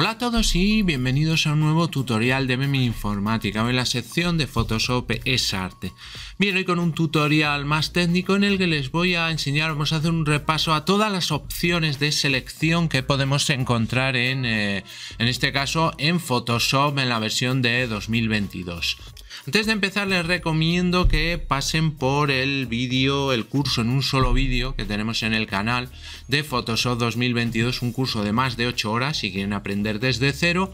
Hola a todos y bienvenidos a un nuevo tutorial de Meme Informática, en la sección de Photoshop es arte. Bien, hoy con un tutorial más técnico en el que les voy a enseñar, vamos a hacer un repaso a todas las opciones de selección que podemos encontrar en, eh, en este caso en Photoshop en la versión de 2022. Antes de empezar les recomiendo que pasen por el vídeo, el curso en un solo vídeo que tenemos en el canal de Photoshop 2022, un curso de más de 8 horas si quieren aprender desde cero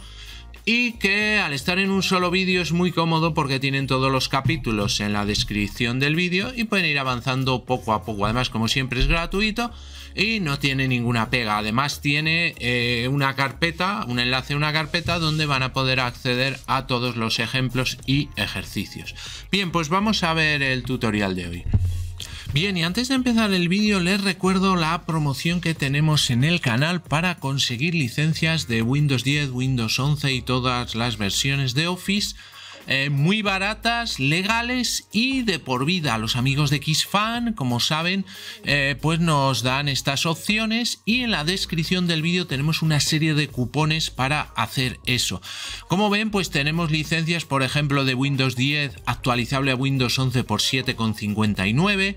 y que al estar en un solo vídeo es muy cómodo porque tienen todos los capítulos en la descripción del vídeo y pueden ir avanzando poco a poco. Además, como siempre es gratuito y no tiene ninguna pega. Además tiene eh, una carpeta, un enlace a una carpeta donde van a poder acceder a todos los ejemplos y ejercicios. Bien, pues vamos a ver el tutorial de hoy. Bien, y antes de empezar el vídeo les recuerdo la promoción que tenemos en el canal para conseguir licencias de Windows 10, Windows 11 y todas las versiones de Office eh, muy baratas, legales y de por vida. Los amigos de Xfan, como saben, eh, pues nos dan estas opciones y en la descripción del vídeo tenemos una serie de cupones para hacer eso. Como ven, pues tenemos licencias, por ejemplo, de Windows 10 actualizable a Windows 11 por 7,59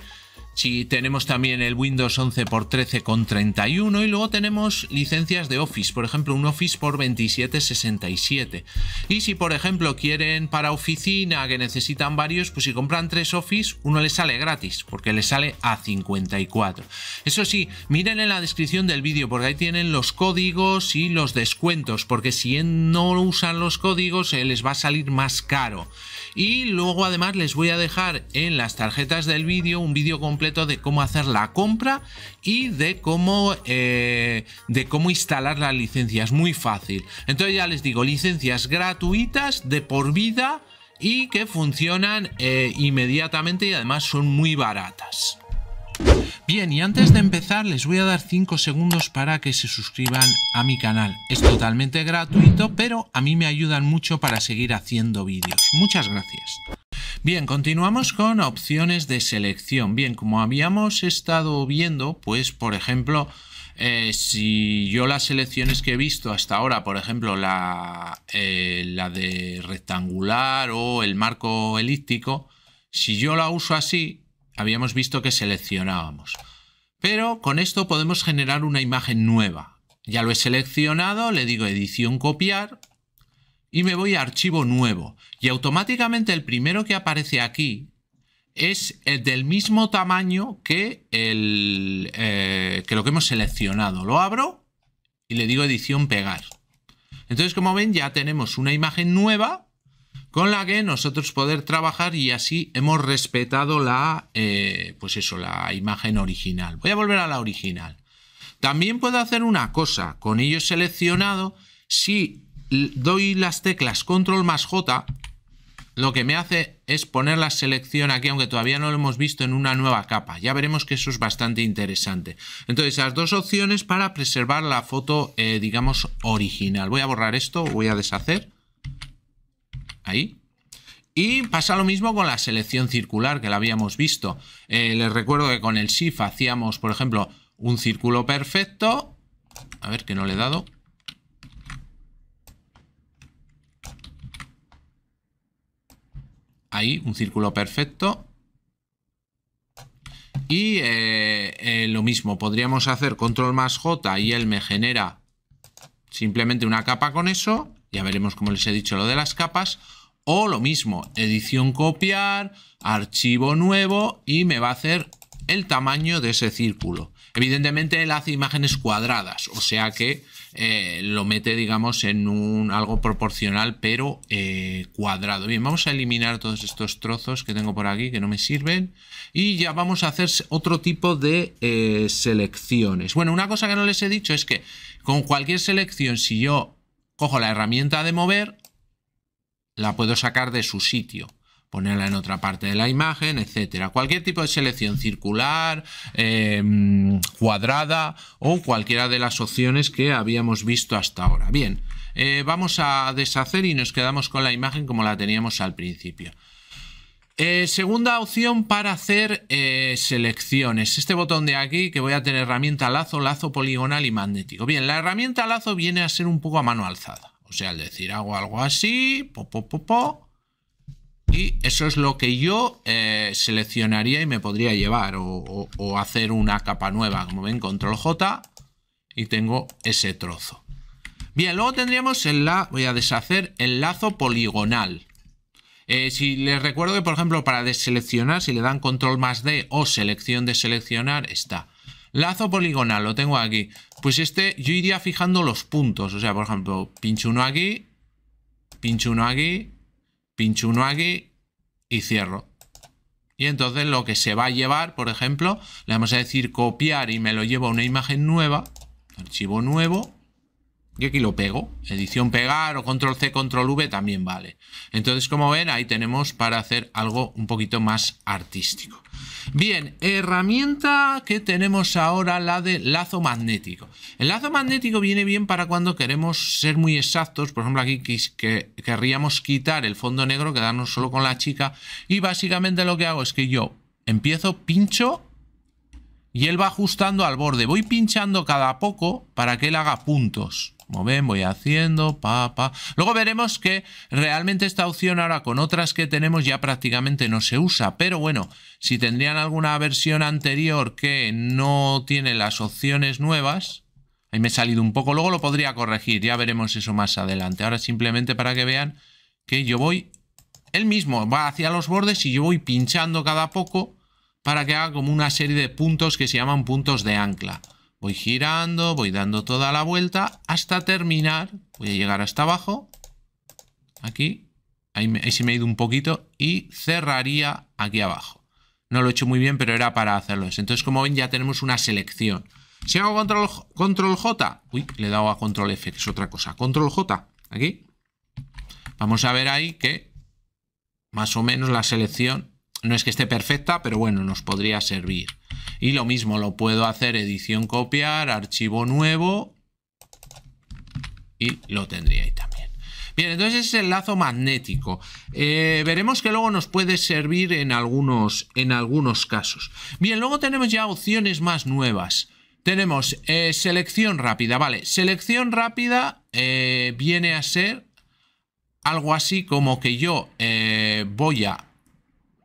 si tenemos también el Windows 11 por 13 con 31 y luego tenemos licencias de Office, por ejemplo un Office por 27.67. Y si por ejemplo quieren para oficina que necesitan varios, pues si compran tres Office uno les sale gratis porque les sale a 54. Eso sí, miren en la descripción del vídeo porque ahí tienen los códigos y los descuentos porque si no usan los códigos eh, les va a salir más caro. Y luego además les voy a dejar en las tarjetas del vídeo un vídeo completo de cómo hacer la compra y de cómo, eh, de cómo instalar la licencia. Es muy fácil. Entonces ya les digo, licencias gratuitas de por vida y que funcionan eh, inmediatamente y además son muy baratas. Bien, y antes de empezar les voy a dar 5 segundos para que se suscriban a mi canal. Es totalmente gratuito, pero a mí me ayudan mucho para seguir haciendo vídeos. Muchas gracias. Bien, continuamos con opciones de selección. Bien, como habíamos estado viendo, pues por ejemplo, eh, si yo las selecciones que he visto hasta ahora, por ejemplo, eh, la de rectangular o el marco elíptico, si yo la uso así, habíamos visto que seleccionábamos. Pero con esto podemos generar una imagen nueva. Ya lo he seleccionado, le digo edición copiar y me voy a archivo nuevo. Y automáticamente el primero que aparece aquí es el del mismo tamaño que, el, eh, que lo que hemos seleccionado. Lo abro y le digo edición pegar. Entonces, como ven, ya tenemos una imagen nueva con la que nosotros poder trabajar y así hemos respetado la, eh, pues eso, la imagen original. Voy a volver a la original. También puedo hacer una cosa, con ello seleccionado, si doy las teclas control más J, lo que me hace es poner la selección aquí, aunque todavía no lo hemos visto, en una nueva capa. Ya veremos que eso es bastante interesante. Entonces, las dos opciones para preservar la foto, eh, digamos, original. Voy a borrar esto, voy a deshacer. Ahí. Y pasa lo mismo con la selección circular que la habíamos visto. Eh, les recuerdo que con el Shift hacíamos, por ejemplo, un círculo perfecto. A ver, que no le he dado. Ahí, un círculo perfecto. Y eh, eh, lo mismo, podríamos hacer control más J y él me genera simplemente una capa con eso. Ya veremos cómo les he dicho lo de las capas. O lo mismo, edición copiar, archivo nuevo y me va a hacer el tamaño de ese círculo. Evidentemente él hace imágenes cuadradas, o sea que eh, lo mete, digamos, en un algo proporcional, pero eh, cuadrado. Bien, vamos a eliminar todos estos trozos que tengo por aquí que no me sirven. Y ya vamos a hacer otro tipo de eh, selecciones. Bueno, una cosa que no les he dicho es que con cualquier selección, si yo cojo la herramienta de mover, la puedo sacar de su sitio ponerla en otra parte de la imagen, etcétera. Cualquier tipo de selección circular, eh, cuadrada o cualquiera de las opciones que habíamos visto hasta ahora. Bien, eh, vamos a deshacer y nos quedamos con la imagen como la teníamos al principio. Eh, segunda opción para hacer selecciones. Este botón de aquí que voy a tener herramienta lazo, lazo poligonal y magnético. Bien, la herramienta lazo viene a ser un poco a mano alzada. O sea, al decir hago algo así, po, po, po, po y eso es lo que yo eh, seleccionaría y me podría llevar o, hacer una capa nueva. Como ven, control J y tengo ese trozo. Bien, luego tendríamos el la, voy a deshacer el lazo poligonal. Eh, si les recuerdo que, por ejemplo, para deseleccionar, si le dan control más D o selección de seleccionar, está. Lazo poligonal, lo tengo aquí. Pues este yo iría fijando los puntos. O sea, por ejemplo, pincho uno aquí, pincho uno aquí, pincho uno aquí y cierro. Y entonces lo que se va a llevar, por ejemplo, le vamos a decir copiar y me lo llevo a una imagen nueva, archivo nuevo, y aquí lo pego, edición pegar o control C, control V también vale. Entonces, como ven, ahí tenemos para hacer algo un poquito más artístico. Bien, herramienta que tenemos ahora, la de lazo magnético. El lazo magnético viene bien para cuando queremos ser muy exactos. Por ejemplo, aquí que querríamos quitar el fondo negro, quedarnos solo con la chica. Y básicamente lo que hago es que yo empiezo, pincho y él va ajustando al borde. Voy pinchando cada poco para que él haga puntos. Como ven, voy haciendo, pa, pa. Luego veremos que realmente esta opción ahora con otras que tenemos ya prácticamente no se usa. Pero bueno, si tendrían alguna versión anterior que no tiene las opciones nuevas, ahí me he salido un poco, luego lo podría corregir, ya veremos eso más adelante. Ahora simplemente para que vean que yo voy, él mismo va hacia los bordes y yo voy pinchando cada poco para que haga como una serie de puntos que se llaman puntos de ancla. Voy girando, voy dando toda la vuelta hasta terminar. Voy a llegar hasta abajo. Aquí. Ahí, se me ha ido un poquito. Y cerraría aquí abajo. No lo he hecho muy bien, pero era para hacerlo. Entonces, como ven, ya tenemos una selección. Si hago control, control J, uy, le he dado a control F, que es otra cosa. Control J, aquí. Vamos a ver ahí que más o menos la selección no es que esté perfecta, pero bueno, nos podría servir. Y lo mismo, lo puedo hacer edición copiar, archivo nuevo y lo tendría ahí también. Bien, entonces es el lazo magnético. Eh, veremos que luego nos puede servir en algunos, en algunos casos. Bien, luego tenemos ya opciones más nuevas. Tenemos eh, selección rápida, vale. Selección rápida eh, viene a ser algo así como que yo voy a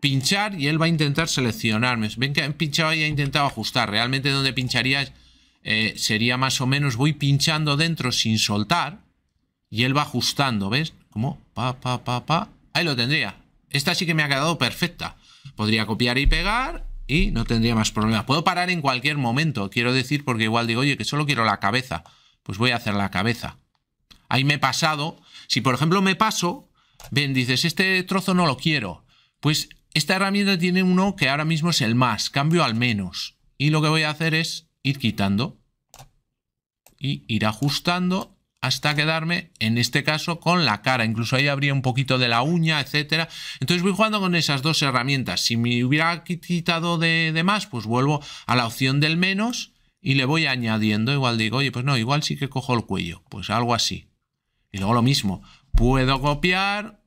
pinchar y él va a intentar seleccionarme. Ven que han pinchado y ha intentado ajustar. Realmente donde pincharía... Eh, sería más o menos voy pinchando dentro sin soltar y él va ajustando, ¿ves? Como pa, pa, pa, pa. Ahí lo tendría. Esta sí que me ha quedado perfecta. Podría copiar y pegar y no tendría más problemas. Puedo parar en cualquier momento, quiero decir, porque igual digo, oye, que solo quiero la cabeza. Pues voy a hacer la cabeza. Ahí me he pasado. Si por ejemplo me paso, ven, dices, este trozo no lo quiero. Pues esta herramienta tiene uno que ahora mismo es el más, cambio al menos. Y lo que voy a hacer es ir quitando y ir ajustando hasta quedarme, en este caso, con la cara. Incluso ahí habría un poquito de la uña, etcétera. Entonces voy jugando con esas dos herramientas. Si me hubiera quitado de, de más, pues vuelvo a la opción del menos y le voy añadiendo. Igual digo, oye, pues no, igual sí que cojo el cuello. Pues algo así. Y luego lo mismo, puedo copiar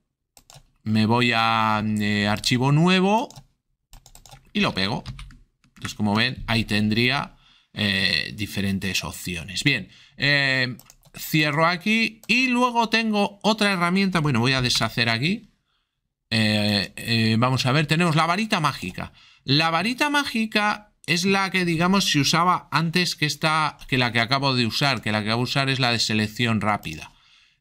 me voy a eh, archivo nuevo y lo pego. Entonces, como ven, ahí tendría eh, diferentes opciones. Bien, eh, cierro aquí y luego tengo otra herramienta. Bueno, voy a deshacer aquí. vamos a ver, tenemos la varita mágica. La varita mágica es la que, digamos, se usaba antes que, esta, que la que acabo de usar, que la que voy a usar es la de selección rápida.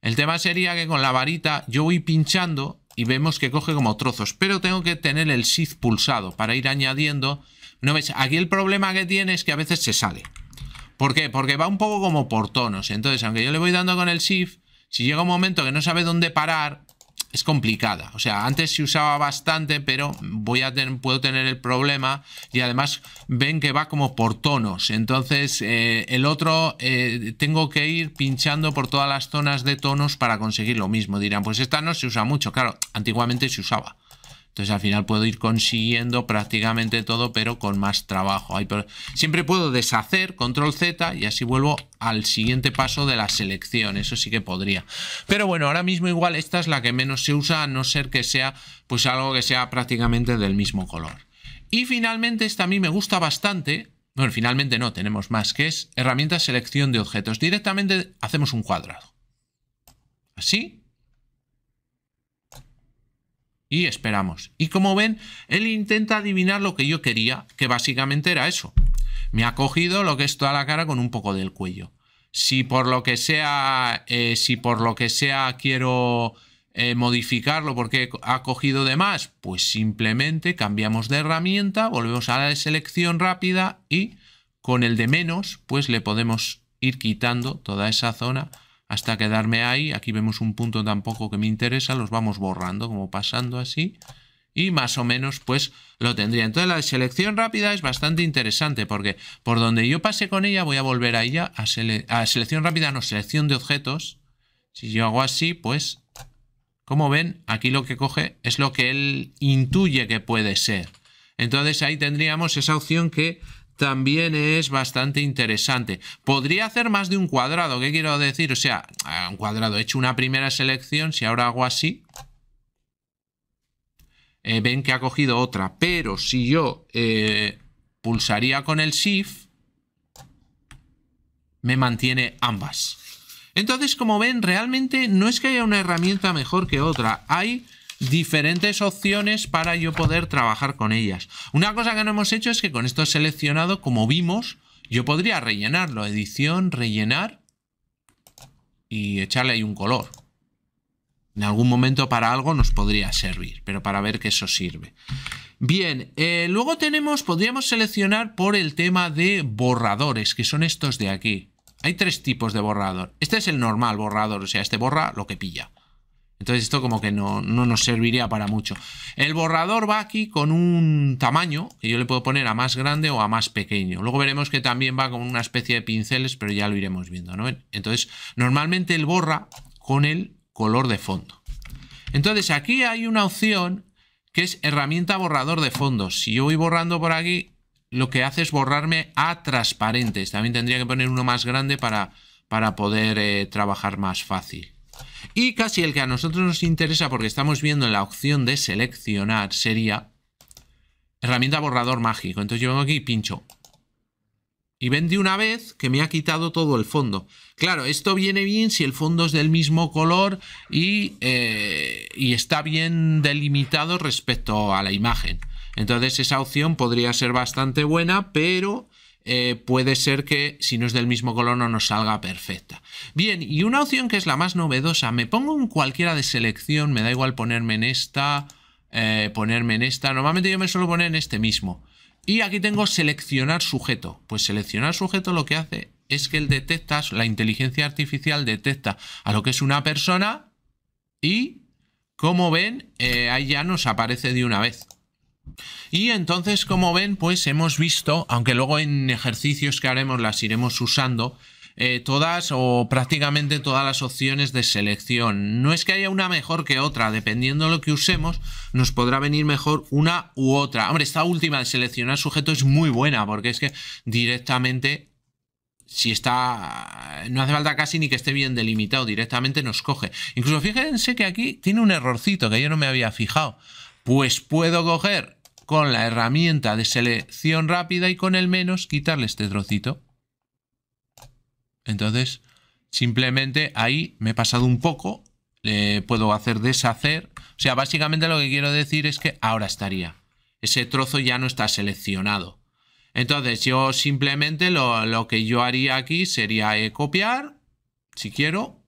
El tema sería que con la varita yo voy pinchando y vemos que coge como trozos, pero tengo que tener el shift pulsado para ir añadiendo. ¿No ves? Aquí el problema que tiene es que a veces se sale. ¿Por qué? Porque va un poco como por tonos. Entonces, aunque yo le voy dando con el shift, si llega un momento que no sabe dónde parar, es complicada. O sea, antes se usaba bastante, pero voy a puedo tener el problema y además ven que va como por tonos. Entonces, eh, el otro eh, tengo que ir pinchando por todas las zonas de tonos para conseguir lo mismo. Dirán, pues esta no se usa mucho. Claro, antiguamente se usaba. Entonces al final puedo ir consiguiendo prácticamente todo, pero con más trabajo. Siempre puedo deshacer, control Z, y así vuelvo al siguiente paso de la selección. Eso sí que podría. Pero bueno, ahora mismo igual esta es la que menos se usa, a no ser que sea pues algo que sea prácticamente del mismo color. Y finalmente esta a mí me gusta bastante. Bueno, finalmente no, tenemos más, que es herramienta selección de objetos. Directamente hacemos un cuadrado. Así, y esperamos. Y como ven, él intenta adivinar lo que yo quería, que básicamente era eso. Me ha cogido lo que es toda la cara con un poco del cuello. Si por lo que sea, eh, si por lo que sea quiero eh, modificarlo porque ha cogido de más, pues simplemente cambiamos de herramienta, volvemos a la selección rápida y con el de menos, pues le podemos ir quitando toda esa zona hasta quedarme ahí. Aquí vemos un punto tampoco que me interesa, los vamos borrando, como pasando así. Y más o menos, pues, lo tendría. Entonces, la selección rápida es bastante interesante porque por donde yo pase con ella, voy a volver a ella, a, selección rápida, no, selección de objetos. Si yo hago así, pues, como ven, aquí lo que coge es lo que él intuye que puede ser. Entonces, ahí tendríamos esa opción que también es bastante interesante. Podría hacer más de un cuadrado, ¿qué quiero decir? O sea, un cuadrado, he hecho una primera selección, si ahora hago así, eh, ven que ha cogido otra. Pero si yo eh, pulsaría con el Shift, me mantiene ambas. Entonces, como ven, realmente no es que haya una herramienta mejor que otra. Hay diferentes opciones para yo poder trabajar con ellas. Una cosa que no hemos hecho es que con esto seleccionado, como vimos, yo podría rellenarlo. Edición, rellenar y echarle ahí un color. En algún momento para algo nos podría servir, pero para ver que eso sirve. Bien, eh, luego tenemos, podríamos seleccionar por el tema de borradores, que son estos de aquí. Hay tres tipos de borrador. Este es el normal borrador, o sea, este borra lo que pilla. Entonces esto como que no, nos serviría para mucho. El borrador va aquí con un tamaño que yo le puedo poner a más grande o a más pequeño. Luego veremos que también va con una especie de pinceles, pero ya lo iremos viendo. Entonces normalmente él borra con el color de fondo. Entonces aquí hay una opción que es herramienta borrador de fondo. Si yo voy borrando por aquí, lo que hace es borrarme a transparentes. También tendría que poner uno más grande para, para poder eh, trabajar más fácil. Y casi el que a nosotros nos interesa, porque estamos viendo la opción de seleccionar, sería herramienta borrador mágico. Entonces yo vengo aquí y pincho. Y ven de una vez que me ha quitado todo el fondo. Claro, esto viene bien si el fondo es del mismo color y, eh, y está bien delimitado respecto a la imagen. Entonces esa opción podría ser bastante buena, pero eh, puede ser que si no es del mismo color no nos salga perfecta. Bien, y una opción que es la más novedosa, me pongo en cualquiera de selección, me da igual ponerme en esta, eh, ponerme en esta, normalmente yo me suelo poner en este mismo. Y aquí tengo seleccionar sujeto, pues seleccionar sujeto lo que hace es que el detecta, la inteligencia artificial detecta a lo que es una persona y como ven, eh, ahí ya nos aparece de una vez. Y entonces, como ven, pues hemos visto, aunque luego en ejercicios que haremos las iremos usando, eh, todas o prácticamente todas las opciones de selección. No es que haya una mejor que otra, dependiendo lo que usemos, nos podrá venir mejor una u otra. Hombre, esta última de seleccionar sujeto es muy buena, porque es que directamente, si está, no hace falta casi ni que esté bien delimitado, directamente nos coge. Incluso fíjense que aquí tiene un errorcito que yo no me había fijado. Pues puedo coger con la herramienta de selección rápida y con el menos quitarle este trocito. Entonces, simplemente ahí me he pasado un poco, le puedo hacer deshacer. O sea, básicamente lo que quiero decir es que ahora estaría. Ese trozo ya no está seleccionado. Entonces, yo simplemente lo, que yo haría aquí sería eh, copiar, si quiero,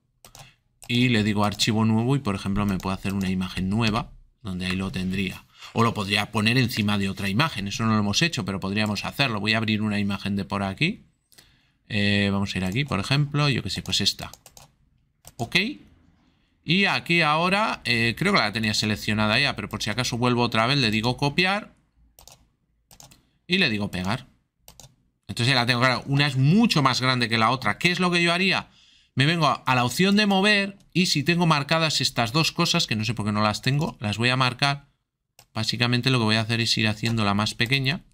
y le digo archivo nuevo y, por ejemplo, me puedo hacer una imagen nueva, donde ahí lo tendría o lo podría poner encima de otra imagen. Eso no lo hemos hecho, pero podríamos hacerlo. Voy a abrir una imagen de por aquí. Eh, vamos a ir aquí, por ejemplo, yo que sé, pues esta. Ok. Y aquí ahora, eh, creo que la tenía seleccionada ya, pero por si acaso vuelvo otra vez, le digo copiar y le digo pegar. Entonces ya la tengo claro. Una es mucho más grande que la otra. ¿Qué es lo que yo haría? Me vengo a la opción de mover y si tengo marcadas estas dos cosas, que no sé por qué no las tengo, las voy a marcar Básicamente lo que voy a hacer es ir haciendo la más pequeña,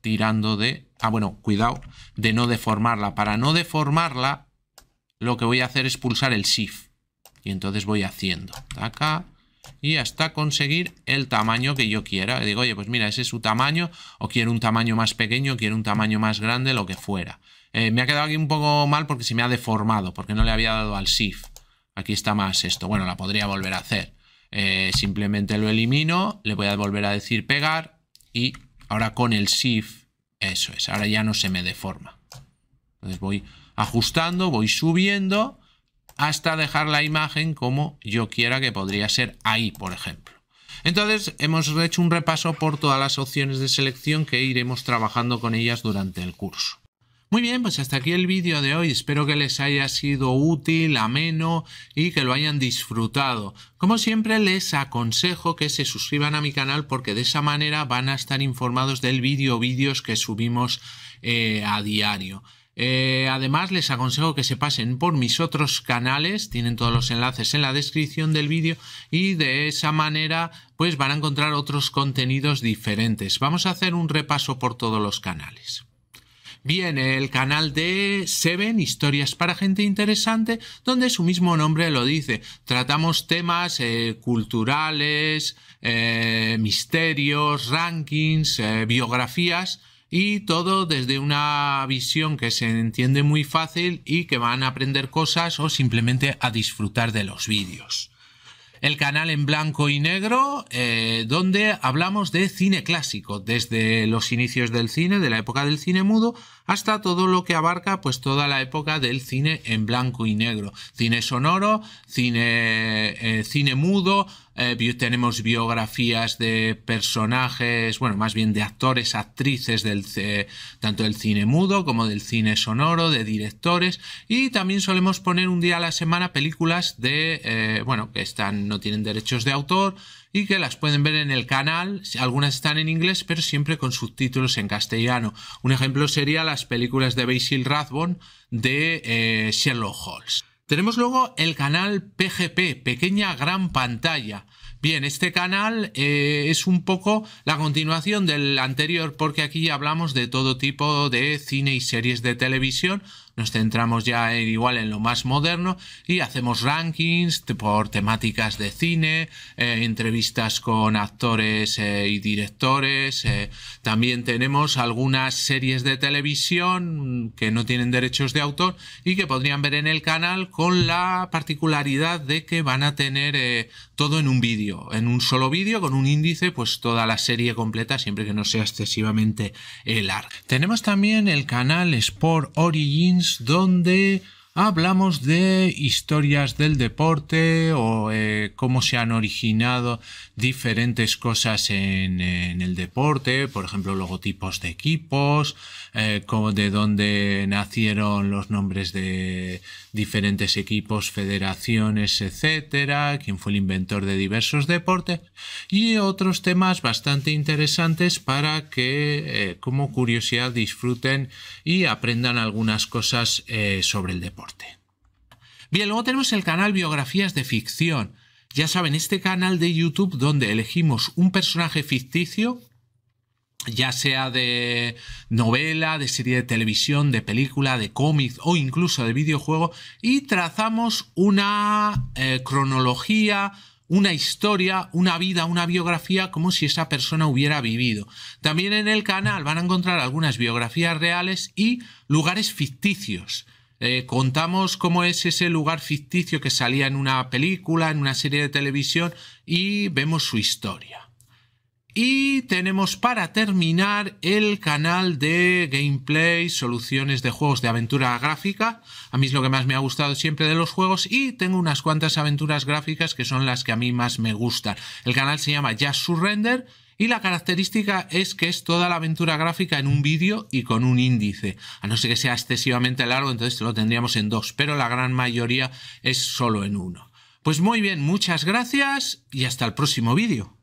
tirando de... Ah, bueno, cuidado de no deformarla. Para no deformarla, lo que voy a hacer es pulsar el Shift. Y entonces voy haciendo. Acá y hasta conseguir el tamaño que yo quiera. digo, oye, pues mira, ese es su tamaño, o quiero un tamaño más pequeño, quiero un tamaño más grande, lo que fuera. Eh, me ha quedado aquí un poco mal porque se me ha deformado, porque no le había dado al shift. Aquí está más esto. Bueno, la podría volver a hacer. Eh, simplemente lo elimino, le voy a volver a decir pegar y ahora con el shift, eso es, ahora ya no se me deforma. Entonces voy ajustando, voy subiendo hasta dejar la imagen como yo quiera que podría ser ahí, por ejemplo. Entonces hemos hecho un repaso por todas las opciones de selección que iremos trabajando con ellas durante el curso. Muy bien, pues hasta aquí el vídeo de hoy. Espero que les haya sido útil, ameno y que lo hayan disfrutado. Como siempre les aconsejo que se suscriban a mi canal porque de esa manera van a estar informados del vídeo vídeos que subimos eh, a diario. Eh, además les aconsejo que se pasen por mis otros canales, tienen todos los enlaces en la descripción del vídeo y de esa manera pues van a encontrar otros contenidos diferentes. Vamos a hacer un repaso por todos los canales viene el canal de Seven, Historias para Gente Interesante, donde su mismo nombre lo dice. Tratamos temas eh, culturales, eh, misterios, rankings, eh, biografías y todo desde una visión que se entiende muy fácil y que van a aprender cosas o simplemente a disfrutar de los vídeos el canal en blanco y negro, eh, donde hablamos de cine clásico, desde los inicios del cine, de la época del cine mudo, hasta todo lo que abarca pues toda la época del cine en blanco y negro. Cine sonoro, cine, eh, cine mudo, eh, pues tenemos biografías de personajes, bueno, más bien de actores, actrices, del, tanto del cine mudo como del cine sonoro, de directores. Y también solemos poner un día a la semana películas de, eh, bueno, que están, no tienen derechos de autor y que las pueden ver en el canal. Algunas están en inglés, pero siempre con subtítulos en castellano. Un ejemplo sería las películas de Basil Rathbone de eh, Sherlock Holmes. Tenemos luego el canal PGP, pequeña gran pantalla. Bien, este canal eh, es un poco la continuación del anterior porque aquí hablamos de todo tipo de cine y series de televisión nos centramos ya igual en lo más moderno y hacemos rankings por temáticas de cine, eh, entrevistas con actores eh, y directores. Eh. También tenemos algunas series de televisión mm, que no tienen derechos de autor y que podrían ver en el canal con la particularidad de que van a tener todo en un vídeo, en un solo vídeo con un índice, pues toda la serie completa siempre que no sea excesivamente larga. Tenemos también el canal Sport Origins donde hablamos de historias del deporte o eh, cómo se han originado diferentes cosas en, el deporte, por ejemplo, logotipos de equipos, eh, de dónde nacieron los nombres de diferentes equipos, federaciones, etcétera, quién fue el inventor de diversos deportes y otros temas bastante interesantes para que, eh, como curiosidad, disfruten y aprendan algunas cosas sobre el deporte. Bien, luego tenemos el canal Biografías de Ficción. Ya saben, este canal de YouTube donde elegimos un personaje ficticio, ya sea de novela, de serie de televisión, de película, de cómic o incluso de videojuego, y trazamos una eh, cronología, una historia, una vida, una biografía, como si esa persona hubiera vivido. También en el canal van a encontrar algunas biografías reales y lugares ficticios. Eh, contamos cómo es ese lugar ficticio que salía en una película, en una serie de televisión y vemos su historia. Y tenemos para terminar el canal de gameplay, soluciones de juegos de aventura gráfica. A mí es lo que más me ha gustado siempre de los juegos y tengo unas cuantas aventuras gráficas que son las que a mí más me gustan. El canal se llama Just Surrender y la característica es que es toda la aventura gráfica en un vídeo y con un índice. A no ser que sea excesivamente largo, entonces lo tendríamos en dos, pero la gran mayoría es solo en uno. Pues muy bien, muchas gracias y hasta el próximo vídeo.